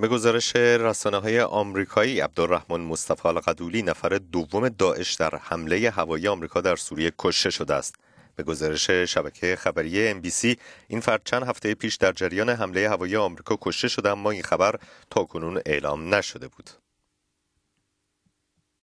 به گزارش رسانه های آمریکایی عبدالرحمن مصطفی القدولی نفر دوم داعش در حمله هوایی آمریکا در سوریه کشته شده است به گزارش شبکه خبری سی این فرد چند هفته پیش در جریان حمله هوایی آمریکا کشته شده اما این خبر تاکنون اعلام نشده بود